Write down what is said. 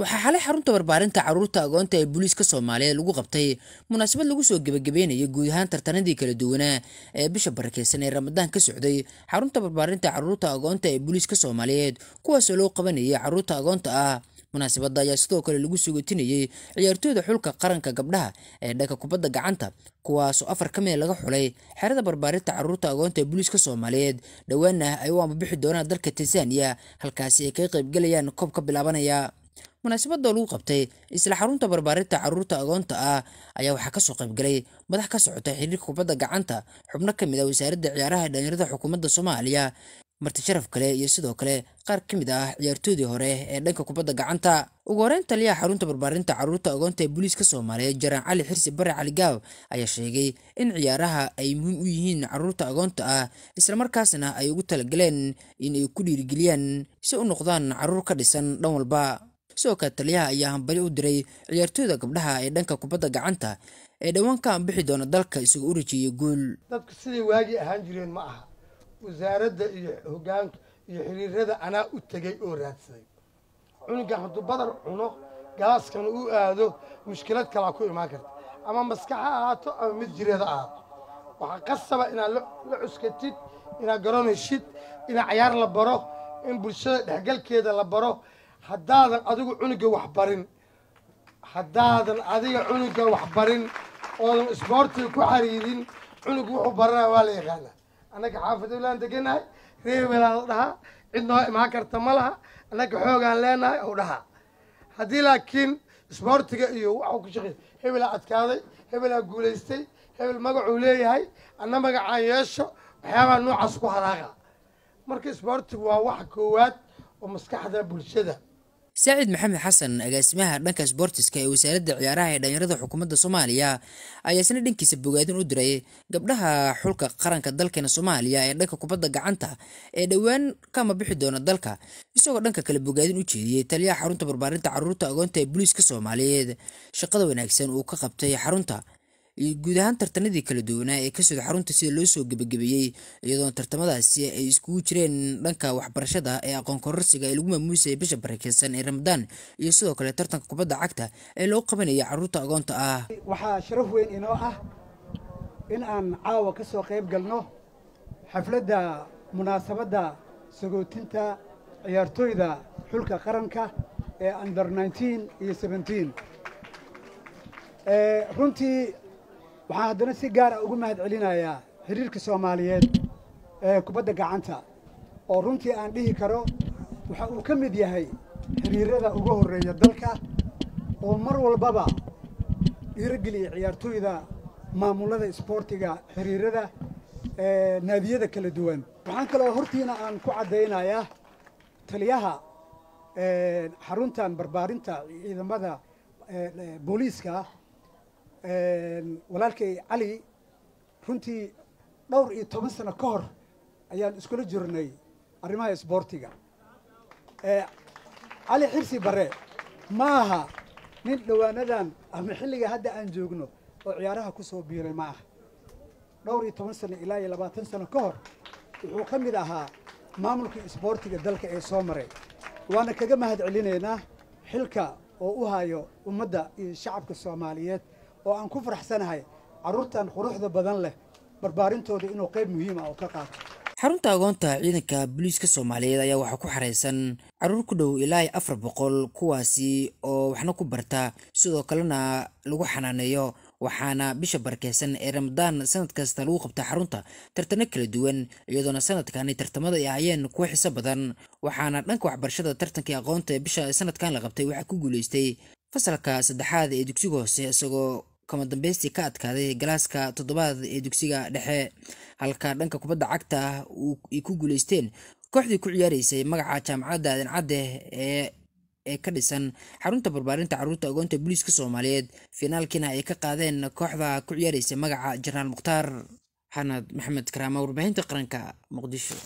waxaa xalay xarunta barbaarinta caruurta agoonta ee booliiska soomaaliyeed lagu qabtay munaasabad lagu soo gebagabeynayay guud ahaan tartanadii kala duwanaa ee bisha barakeysan ee ramadaan ka socday xarunta barbaarinta caruurta agoonta ee booliiska soomaaliyeed kuwaasoo loo qabanayay caruurta agoonta ah munaasabadda ayaa sidoo kale lagu suugatinayey ciyaartooyda xulka qaranka gabdhaha ee dhanka kubadda gacanta kuwaasoo afar ka mida laga xulay xerada barbaarinta caruurta agoonta ee booliiska soomaaliyeed dhowaana ay u ambabixi doonaan dalka tansaaniya halkaasi ay kaga qaybgalayaan koob ka bilaabanaya munaasabada lagu qabtay isla xarunta barbaarinta caruurta agoonta ah ayaa waxaa kasoo qaybgalay madax ka socota xiriirka kubadda gacanta xubno ka mid ah wasaaradda ciyaaraha dhalinyarada xukuumadda soomaaliya martisharaf kale iyo sidoo kale qaar ka mid ah ciyaartoodii hore ee dhanka kubadda gacanta ugu horeyn taliyaha xarunta barbaarinta caruurta agoonta ee booliiska soomaaliya jaraan cali xirsi bare cali gaaw ayaa sheegay in ciyaaraha ay muhiim u yihiin caruurta agoonta ah islamarkaasna ay ugu talagaleen in ay ku dhiirigeliyaan si u noqdaan caruur ka dhisan dhan walba sidoo kale taliyaha ayaa hambali u diray ciyaartooyda gabdhaha ee dhanka kubadda gacanta ee dhowaan ka ambixi doona dalka isagoo u rajeeyey guul dadka siday waagi ahaan jireen ma aha wasaaradda iyo hogaanka iyo xiriirada anaa u tegay oo raadsaday cunugan hadduu badar cuno gaaskana u aado mushkilad kalaa ku imaan karta ama maskaxa ahaato ama mid jireeda ahaato waxaa qasaba inaad la cuskatid inaad garoonayshid in cayaar la baro in bulshada dhexgalkeeda la baro haddaadan adigu cunuga wax barin haddaadan adiga cunuga waxbarin oodan isboortiga ku xariirin cunug wuxuu baranaya waa la yaqaanaa annaga xaafadowlaan deganahay reebelaan la dhahaa cid noo imaan karta ma laha annaga xoogaan leenahay ou dhahaa haddii laakiin sboortiga iyo waxuu ku shaqeey hebelaa adkaaday hebelaa guulaystay hebel magacuu leeyahay anna magacaan yeesho waxyaabaa noocaas ku haraaqa marka isboortigu waa wax koowaad oo maskaxda bulshada saacid maxamed xasan agaasimaha dhanka sboortiska ee wasaaradda ciyaaraha ee dhalinyarada xukuumadda soomaaliya ayaa isna dhankiisa bogaadin u diray gabdhaha xulka qaranka dalkeena soomaaliya ee dhanka kubadda gacanta ee dhowaan kama bixi doona dalka isagoo dhanka kale bogaadin u jeediyey taliyaha xarunta barbaarinta caruurta agoonta ee booliiska soomaaliyeed shaqada wanaagsan uu ka qabtay xarunta guud ahaan tartanadii kala duwanaa ee ka xarunta sida loo soo gebagabeeyey iyadoo tartamadaasi ay iskugu jireen dhanka waxbarashada ee aqoon kororsiga ee lagu maamuusayay bisha barakeysan ee ramadaan iyo sidoo kale tartanka kubadda cagta ee loo qabanaya caruurta agoonta ah waxaa sharaf weyn inoo ah in aan caawa ka soo qayb galno xafladda munaasabadda sagootinta ciyaartooyda xulka qaranka ee under iyo runtii waxaan haddana si gaara ah ugu mahad celinayaa xiriirka soomaaliyeed ee kubadda gacanta oo runtii aan dhihi karo waxa uu ka mid yahay xiriirada ugu horreeya dalka oo mar walbaba dhiirogeliya ciyaartooyda maamulada isboortiga xiriirada naadiyada kala duwan waxaan kaloo hortiina aan ku caddaynayaa taliyaha xaruntan barbaarinta ciidamada booliiska Ehm, walaalkay cali runtii dhowr iyo toban sano ka hor ayaan iskula jirnay arrimaha sboortiga cali xirsi bare ma aha nin dhowaanadan ama xilliga hadda aan joogno oo ciyaaraha ku soo biiray ma aha dhowr iyo toban sano ilaa iyo labaatan sano ka hor wuxuu ka mid ahaa maamulkii isboortiga dalka ee soo maray waana kaga mahad celinaynaa xilka oo u hayo ummadda iyo shacabka soomaaliyeed oo aan ku faraxsanahay caruurtan quruxda badan leh barbaarintooda inuu qayb muhiima ah oo ka qaato xarunta agoonta ciidanka booliiska soomaaliyeed ayaa waxaa ku xaraysan caruur ku dhow ilaa afar boqol kuwaasi oo waxna ku barta sidoo kalena lagu xanaaneeyo waxaana bisha barakeysan ee ramadaan sanad kasta lagu qabta xarunta tartano kala duwan iyadoona sanadkani tartamada ay ahayeen kuwa xiso badan waxaana dhanka waxbarashada tartankii aqoonta ee bisha sanadkan la qabtay waxaa ku guuleystay fasalka saddexaad ee dugsiga hoose isagoo kama dambeystii ka adkaaday galaaska toddobaad ee dugsiga dhexe halka dhanka kubadda cagta ay ku guuleysteen kooxdii ku ciyaareysay magaca jaamacadda dincadde ee ee ka dhisan xarunta barbaarinta caruurta agoonta booliiska soomaaliyeed finaalkiina ay ka qaadeen kooxda ku ciyaareysay magaca janaal mukhtaar xanad maxamed karaama warbaahinta qaranka muqdisho